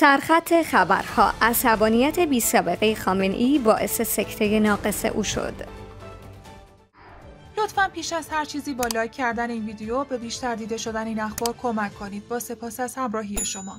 سرخط خبرها عصبانیت بی سابقه ای باعث سکته ناقص او شد لطفا پیش از هر چیزی با لایک کردن این ویدیو به بیشتر دیده شدن این اخبار کمک کنید با سپاس از همراهی شما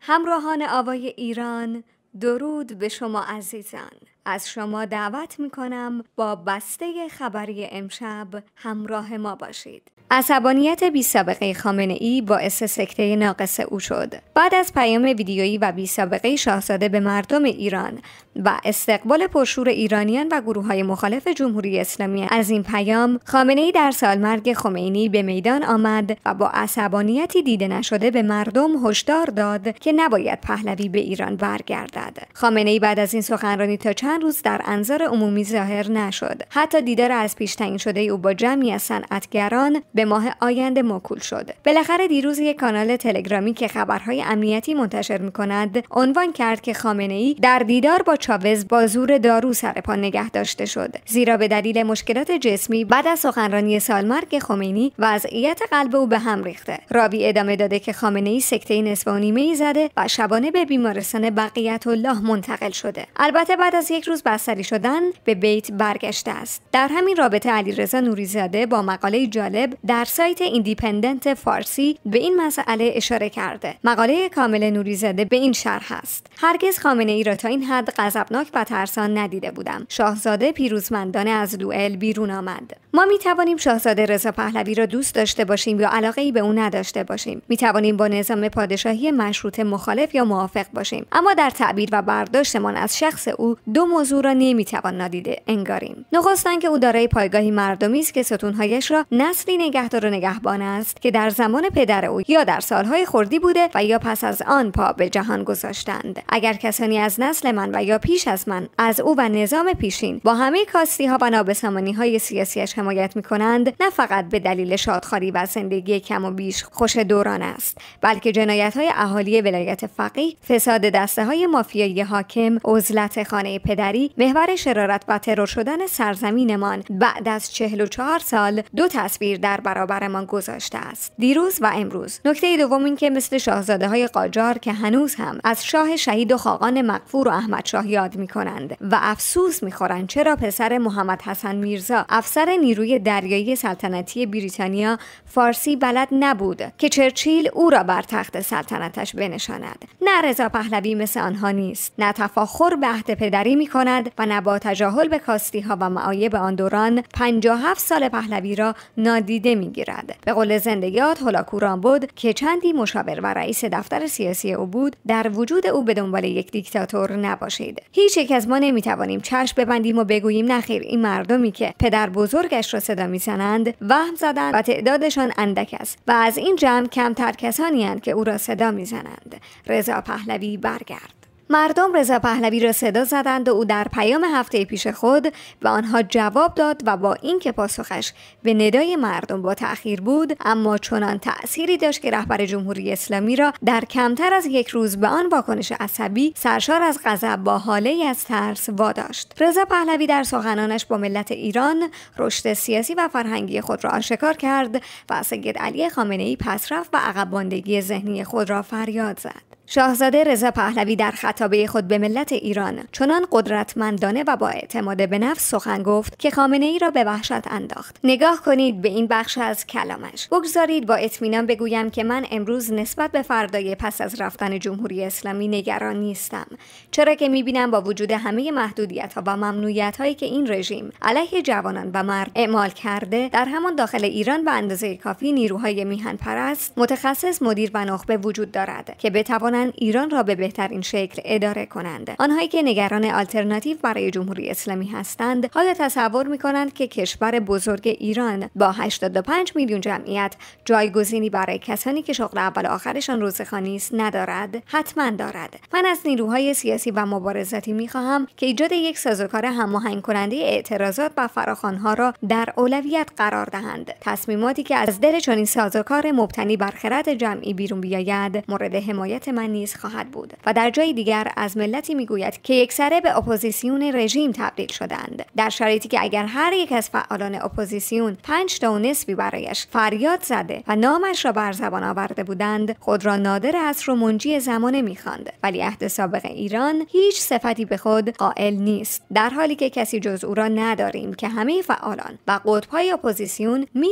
همراهان آوای ایران درود به شما عزیزان از شما دعوت می کنم با بسته خبری امشب همراه ما باشید. عصبانیت بی سابقه خامنه ای باعث سکته ناقص او شد. بعد از پیام ویدیویی و بی سابقه شاهزاده به مردم ایران و استقبال پرشور ایرانیان و گروه های مخالف جمهوری اسلامی از این پیام، خامنه ای در سالمرگ خمینی به میدان آمد و با عصبانیتی دیده نشده به مردم هشدار داد که نباید پهلوی به ایران برگردد. خامنه ای بعد از این سخنرانی تا چند روز در انظار عمومی ظاهر نشد حتی دیدار از پیش تعیین شده او با جمعی از صنعتگران به ماه آینده موکول شد بالاخره دیروز یک کانال تلگرامی که خبرهای امنیتی منتشر میکند عنوان کرد که خامنه ای در دیدار با چاوز با زور دارو سر پا نگه داشته شد زیرا به دلیل مشکلات جسمی بعد از سخنرانی سالمرگ خمینی وضعیت قلب او به هم ریخته راوی ادامه داده که خامنه ای سکته نصف زده و شبانه به بیمارستان بقیت الله منتقل شده البته بعد از یک روز بستری شدن به بیت برگشته است در همین رابطه علیرضا نوریزاده با مقاله جالب در سایت ایندیپندنت فارسی به این مسئله اشاره کرده مقاله کامل نوریزاده به این شرح است هرگز خامنه ای را تا این حد غضبناک و ترسان ندیده بودم شاهزاده پیروزمندانه از دوئل بیرون آمد ما می توانیم شاهزاده رضا پهلوی را دوست داشته باشیم یا علاقه ای به او نداشته باشیم می توانیم با نظام پادشاهی مشروطه مخالف یا موافق باشیم اما در تعبیر و برداشتمان از شخص او دو موضوع را نمیتوان نادیده انگاریم نخواستن که او دارای پایگاهی مردمی است که ستونهایش را نسلی نگهدار و نگهبان است که در زمان پدر او یا در سالهای خوردی بوده و یا پس از آن پا به جهان گذاشتند اگر کسانی از نسل من و یا پیش از من از او و نظام پیشین با همه کاستی ها و نابسامانی های سیاسیش حمایت می کنند نه فقط به دلیل شادخواری و زندگی کم و بیش خوش دوران است بلکه جنایت های اهالی ولایت فقیه فساد دسته های مافیایی حاکم عزلت خانه پدر پدری محور شرارت و ترور شدن سرزمینمان بعد از 44 سال دو تصویر در برابرمان گذاشته است دیروز و امروز نکته دوم این که مثل شاهزاده های قاجار که هنوز هم از شاه شهید و خاقان مقفور و احمد شاه یاد می کنند و افسوس می خورند چرا پسر محمد حسن میرزا افسر نیروی دریایی سلطنتی بریتانیا فارسی بلد نبود که چرچیل او را بر تخت سلطنتش بنشاند نه رضا پهلوی مثل آنها نیست نه تفاخر به عهد پدری و نه تجاهل به کاستی ها و معایب آن دوران 57 سال پهلوی را نادیده میگیرد به قول زندگیات هولاکوران بود که چندی مشاور و رئیس دفتر سیاسی او بود در وجود او به دنبال یک دیکتاتور نباشید هیچ یک از ما نمیتوانیم چشم ببندیم و بگوییم نخیر این مردمی که پدر بزرگش را صدا میزنند وهم زدند و تعدادشان اندک است و از این جمع کمتر کسانی که او را صدا میزنند رضا پهلوی برگرد مردم رضا پهلوی را صدا زدند و او در پیام هفته پیش خود و آنها جواب داد و با اینکه پاسخش به ندای مردم با تأخیر بود اما چنان تأثیری داشت که رهبر جمهوری اسلامی را در کمتر از یک روز به آن واکنش عصبی سرشار از غضب با حاله از ترس واداشت رضا پهلوی در سخنانش با ملت ایران رشد سیاسی و فرهنگی خود را آشکار کرد و سید علی خامنه ای پس و عقب ذهنی خود را فریاد زد شاهزاده رضا پهلوی در خطابه خود به ملت ایران چنان قدرتمندانه و با اعتماد به نفس سخن گفت که خامنه ای را به وحشت انداخت نگاه کنید به این بخش از کلامش بگذارید با اطمینان بگویم که من امروز نسبت به فردای پس از رفتن جمهوری اسلامی نگران نیستم چرا که میبینم با وجود همه محدودیت ها و ممنوعیت هایی که این رژیم علیه جوانان و مرد اعمال کرده در همان داخل ایران به اندازه کافی نیروهای میهن پرست متخصص مدیر و نخبه وجود دارد که بتواند ایران را به بهترین شکل اداره کنند آنهایی که نگران آلترناتیو برای جمهوری اسلامی هستند حالا تصور میکنند که کشور بزرگ ایران با 85 میلیون جمعیت جایگزینی برای کسانی که شغل اول و آخرشان روزخانی است ندارد حتما دارد من از نیروهای سیاسی و مبارزاتی میخواهم که ایجاد یک سازوکار هماهنگ کننده اعتراضات و فراخوانها را در اولویت قرار دهند تصمیماتی که از دل چنین سازوکار مبتنی بر خرد جمعی بیرون بیاید مورد حمایت من نیز خواهد بود و در جای دیگر از ملتی میگوید که یکسره به اپوزیسیون رژیم تبدیل شدند در شرایطی که اگر هر یک از فعالان اپوزیسیون پنج تا و نصفی برایش فریاد زده و نامش را بر زبان آورده بودند خود را نادر از منجی زمانه میخواند ولی عهد سابق ایران هیچ صفتی به خود قائل نیست در حالی که کسی جز او را نداریم که همه فعالان و قطبهای اپوزیسیون می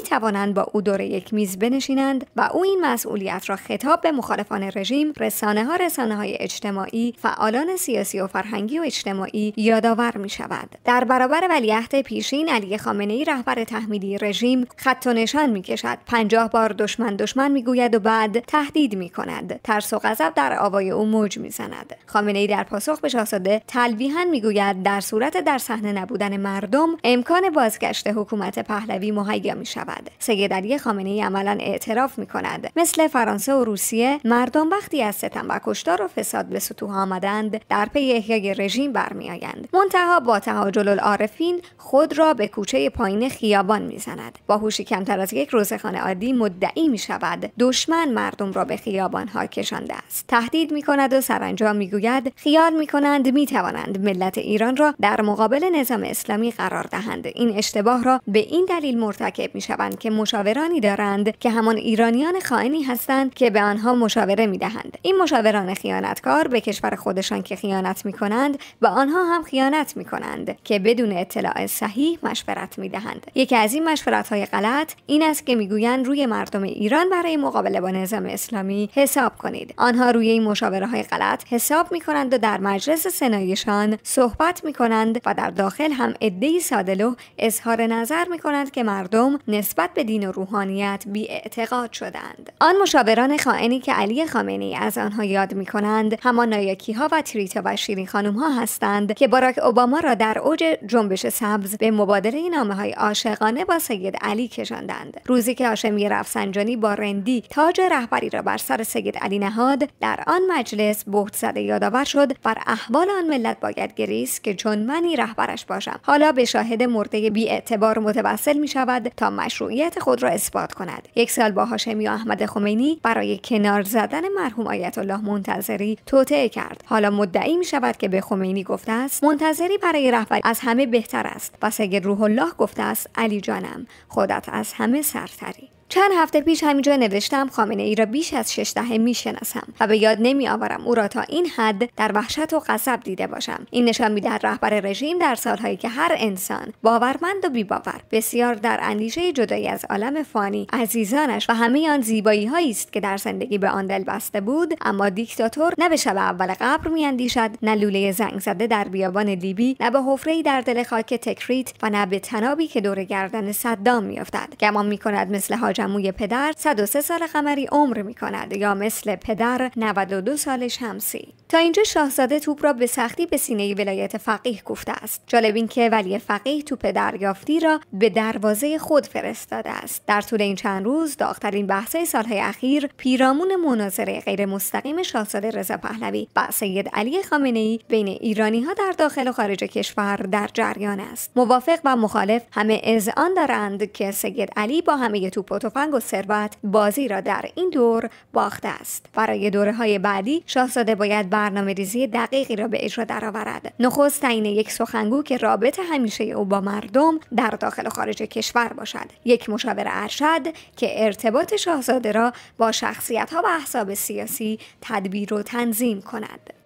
با او دور یک میز بنشینند و او این مسئولیت را خطاب به مخالفان رژیم رساند رسانه ها رسانه های اجتماعی فعالان سیاسی و فرهنگی و اجتماعی یادآور می شود در برابر ولیعهد پیشین علی خامنه ای رهبر تحمیلی رژیم خط و نشان می کشد پنجاه بار دشمن دشمن می گوید و بعد تهدید می کند ترس و غضب در آوای او موج می زند خامنه ای در پاسخ به شاهزاده تلویحا می گوید در صورت در صحنه نبودن مردم امکان بازگشت حکومت پهلوی مهیا می شود سید علی خامنه ای عملا اعتراف می کند مثل فرانسه و روسیه مردم وقتی از کشتار و فساد به سطوح آمدند در پی احیای رژیم برمیآیند منتها با تهاجل العارفین خود را به کوچه پایین خیابان میزند با هوشی کمتر از یک روزخانه عادی مدعی می شود دشمن مردم را به خیابان ها کشانده است تهدید می و سرانجام می خیال می کنند می توانند ملت ایران را در مقابل نظام اسلامی قرار دهند این اشتباه را به این دلیل مرتکب می شوند که مشاورانی دارند که همان ایرانیان خائنی هستند که به آنها مشاوره می دهند این مشاوران خیانتکار به کشور خودشان که خیانت می کنند و آنها هم خیانت می کنند که بدون اطلاع صحیح مشورت می دهند. یکی از این مشورت های غلط این است که میگویند روی مردم ایران برای مقابله با نظام اسلامی حساب کنید. آنها روی این مشاوره های غلط حساب می کنند و در مجلس سنایشان صحبت می کنند و در داخل هم عدهای سادلو اظهار نظر می کنند که مردم نسبت به دین و روحانیت بی اعتقاد شدند. آن مشاوران خائنی که علی خامنه‌ای از آنها یاد می کنند همان نایکی ها و تریتا و شیرین خانم ها هستند که باراک اوباما را در اوج جنبش سبز به مبادله نامه های عاشقانه با سید علی کشاندند روزی که هاشمی رفسنجانی با رندی تاج رهبری را بر سر سید علی نهاد در آن مجلس بهت زده یادآور شد بر احوال آن ملت باید گریس که چون منی رهبرش باشم حالا به شاهد مرده بی اعتبار متوسل می شود تا مشروعیت خود را اثبات کند یک سال با هاشمی و احمد خمینی برای کنار زدن مرحوم آیت الله منتظری توطعه کرد حالا مدعی می شود که به خمینی گفته است منتظری برای رهبری از همه بهتر است و سید روح الله گفته است علی جانم خودت از همه سرتری چند هفته پیش همینجا نوشتم خامنه ای را بیش از شش دهه میشناسم و به یاد نمی آورم او را تا این حد در وحشت و قصب دیده باشم این نشان میدهد رهبر رژیم در سالهایی که هر انسان باورمند و بیباور بسیار در اندیشه جدایی از عالم فانی عزیزانش و همه آن زیبایی هایی است که در زندگی به آن دل بسته بود اما دیکتاتور نه به شب اول قبر میاندیشد نه لوله زنگ زده در بیابان لیبی نه به حفره در دل خاک تکریت و نه به تنابی که دور گردن صدام میافتد گمان میکند مثل باجموی پدر 103 سال قمری عمر می کند یا مثل پدر 92 سال شمسی تا اینجا شاهزاده توپ را به سختی به سینه ولایت فقیه گفته است جالب اینکه ولی فقیه توپ دریافتی را به دروازه خود فرستاده است در طول این چند روز داغترین بحثه سالهای اخیر پیرامون مناظره غیر مستقیم شاهزاده رضا پهلوی با سید علی خامنه ای بین ایرانی ها در داخل و خارج کشور در جریان است موافق و مخالف همه اذعان دارند که سید علی با همه توپ تفنگ و ثروت بازی را در این دور باخته است برای دوره های بعدی شاهزاده باید برنامه ریزی دقیقی را به اجرا درآورد نخست تعیین یک سخنگو که رابط همیشه او با مردم در داخل و خارج کشور باشد یک مشاور ارشد که ارتباط شاهزاده را با شخصیت ها و احساب سیاسی تدبیر و تنظیم کند